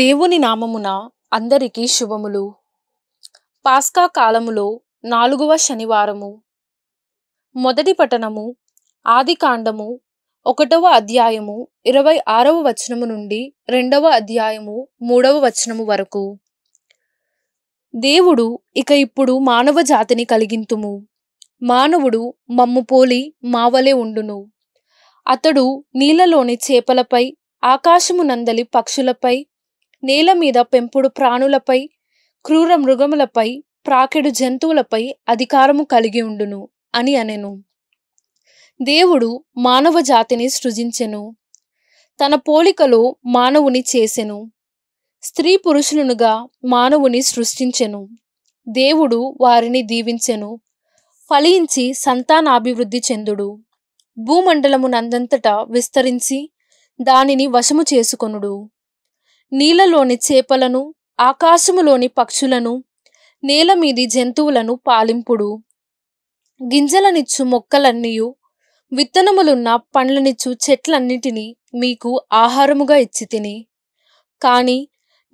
దేవుని నామమున అందరికీ శుభములు పాస్కా కాలములో నాలుగవ శనివారము మొదటి పట్టణము ఆది కాండము ఒకటవ అధ్యాయము ఇరవై ఆరవ వచనము నుండి రెండవ అధ్యాయము మూడవ వచనము వరకు దేవుడు ఇక ఇప్పుడు మానవ జాతిని కలిగింతుము మానవుడు మమ్ము పోలి మావలే ఉండును అతడు నీళ్లలోని చేపలపై ఆకాశమునందలి పక్షులపై నేల మీద పెంపుడు ప్రాణులపై క్రూర మృగములపై ప్రాకెడు జంతువులపై అధికారము కలిగి ఉండును అని అనెను దేవుడు మానవ జాతిని సృజించెను తన పోలికలో మానవుని చేసెను స్త్రీ పురుషులనుగా మానవుని సృష్టించెను దేవుడు వారిని దీవించెను ఫలించి సంతానాభివృద్ధి చెందుడు భూమండలమునందంతటా విస్తరించి దానిని వశము చేసుకొనుడు నీళ్లలోని చేపలను ఆకాశములోని పక్షులను నేల మీది జంతువులను పాలింపుడు గింజలనిచ్చు మొక్కలన్నీయు విత్తనములున్న పండ్లనిచ్చు చెట్లన్నిటినీ మీకు ఆహారముగా ఇచ్చి తిని కాని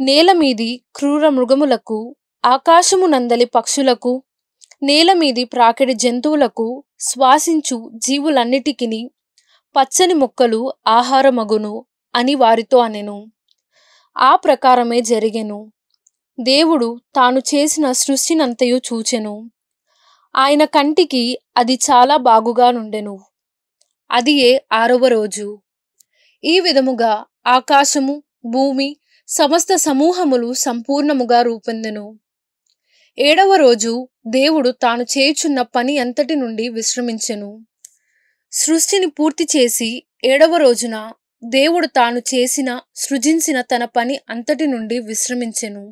నేల మీది క్రూర మృగములకు ఆకాశమునందలి పక్షులకు నేల మీది ప్రాకిడి జంతువులకు శ్వాసించు జీవులన్నిటికిని పచ్చని మొక్కలు ఆహారమగును అని వారితో అనెను ఆ ప్రకారమే జరిగెను దేవుడు తాను చేసిన సృష్టినంతయు చూచెను ఆయన కంటికి అది చాలా బాగుగా నుండెను అది ఏ ఆరవ రోజు ఈ విధముగా ఆకాశము భూమి సమస్త సమూహములు సంపూర్ణముగా రూపొందెను ఏడవ రోజు దేవుడు తాను చేయుచున్న పని అంతటి నుండి విశ్రమించెను సృష్టిని పూర్తి చేసి ఏడవ రోజున దేవుడు తాను చేసిన సృజించిన తన పని అంతటి నుండి విశ్రమించెను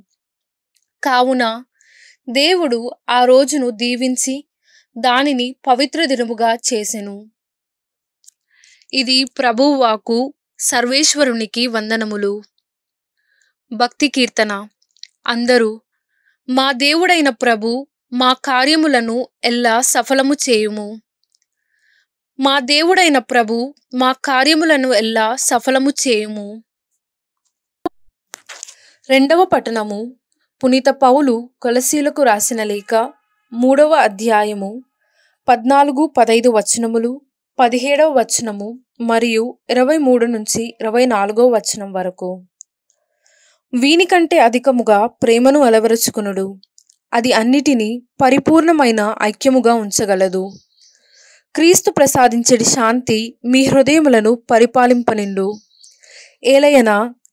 కావున దేవుడు ఆ రోజును దీవించి దానిని పవిత్ర దినముగా చేసెను ఇది ప్రభువాకు సర్వేశ్వరునికి వందనములు భక్తి కీర్తన అందరూ మా దేవుడైన ప్రభు మా కార్యములను ఎల్లా సఫలము చేయుము మా దేవుడైన ప్రభు మా కార్యములను ఎల్లా సఫలము చేయుము రెండవ పట్టణము పునీత పౌలు కొలసీలకు రాసిన లేఖ మూడవ అధ్యాయము పద్నాలుగు పదైదు వచనములు పదిహేడవ వచనము మరియు ఇరవై మూడు నుంచి ఇరవై నాలుగో వచనం వరకు వీనికంటే అధికముగా ప్రేమను అలవరుచుకునుడు అది అన్నిటినీ పరిపూర్ణమైన ఐక్యముగా ఉంచగలదు క్రీస్తు ప్రసాదించడి శాంతి మీ హృదయములను పరిపాలింపనిండు ఏలయన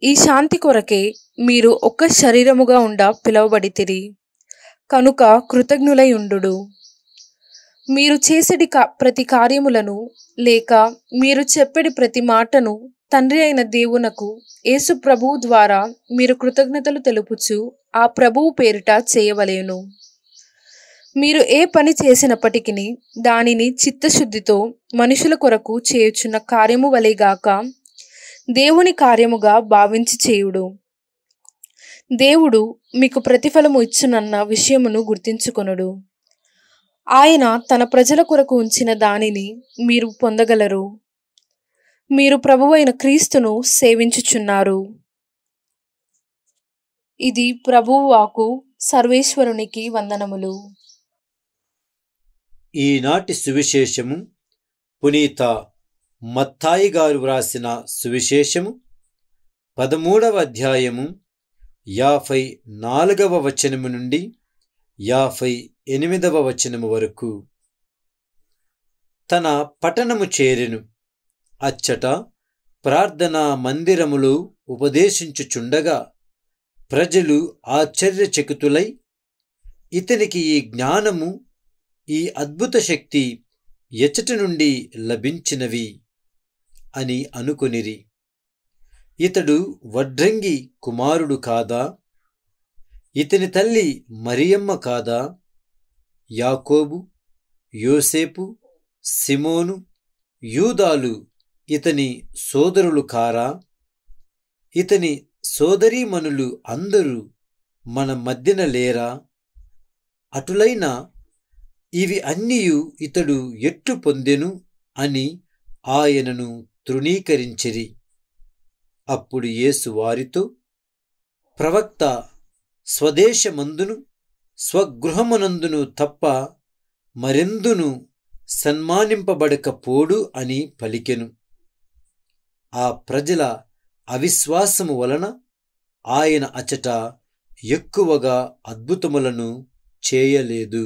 ఈ శాంతి కొరకే మీరు ఒక్క శరీరముగా ఉండ పిలవబడితిరి కనుక కృతజ్ఞులై ఉండు మీరు చేసేటి కా ప్రతి కార్యములను లేక మీరు చెప్పేటి ప్రతి మాటను తండ్రి అయిన దేవునకు యేసు ప్రభువు ద్వారా మీరు కృతజ్ఞతలు తెలుపుచు ఆ ప్రభువు పేరిట చేయవలేను మీరు ఏ పని చేసినప్పటికీ దానిని చిత్తశుద్ధితో మనుషుల కొరకు చేయుచున్న కార్యము వలెగాక దేవుని కార్యముగా భావించి చేయుడు దేవుడు మీకు ప్రతిఫలము ఇచ్చునన్న విషయమును గుర్తించుకొనుడు ఆయన తన ప్రజల కొరకు ఉంచిన దానిని మీరు పొందగలరు మీరు ప్రభువైన క్రీస్తును సేవించుచున్నారు ఇది ప్రభువాకు సర్వేశ్వరునికి వందనములు ఈనాటి సువిశేషము పునీత మత్తాయి గారు వ్రాసిన సువిశేషము పదమూడవ అధ్యాయము యాభై నాలుగవ వచనము నుండి యాభై ఎనిమిదవ వచనము వరకు తన పట్టణము చేరెను అచ్చట ప్రార్థనా మందిరములు ఉపదేశించుచుండగా ప్రజలు ఆశ్చర్యచకితులై ఇతనికి ఈ జ్ఞానము ఈ అద్భుత శక్తి ఎచ్చటి నుండి లభించినవి అని అనుకొనిరి ఇతడు వడ్రంగి కుమారుడు కాదా ఇతని తల్లి మరియమ్మ కాదా యాకోబు యోసేపు సిమోను యూదాలు ఇతని సోదరులు కారా ఇతని సోదరీమణులు అందరూ మన మధ్యన లేరా అటులైన ఇవి అన్నీయు ఇతడు ఎట్టు పొందెను అని ఆయనను తృణీకరించిరి అప్పుడు యేసు వారితో ప్రవక్త స్వదేశమందును స్వగృహమునందును తప్ప మరెందును సన్మానింపబడకపోడు అని పలికెను ఆ ప్రజల అవిశ్వాసము వలన ఆయన అచట ఎక్కువగా అద్భుతములను చేయలేదు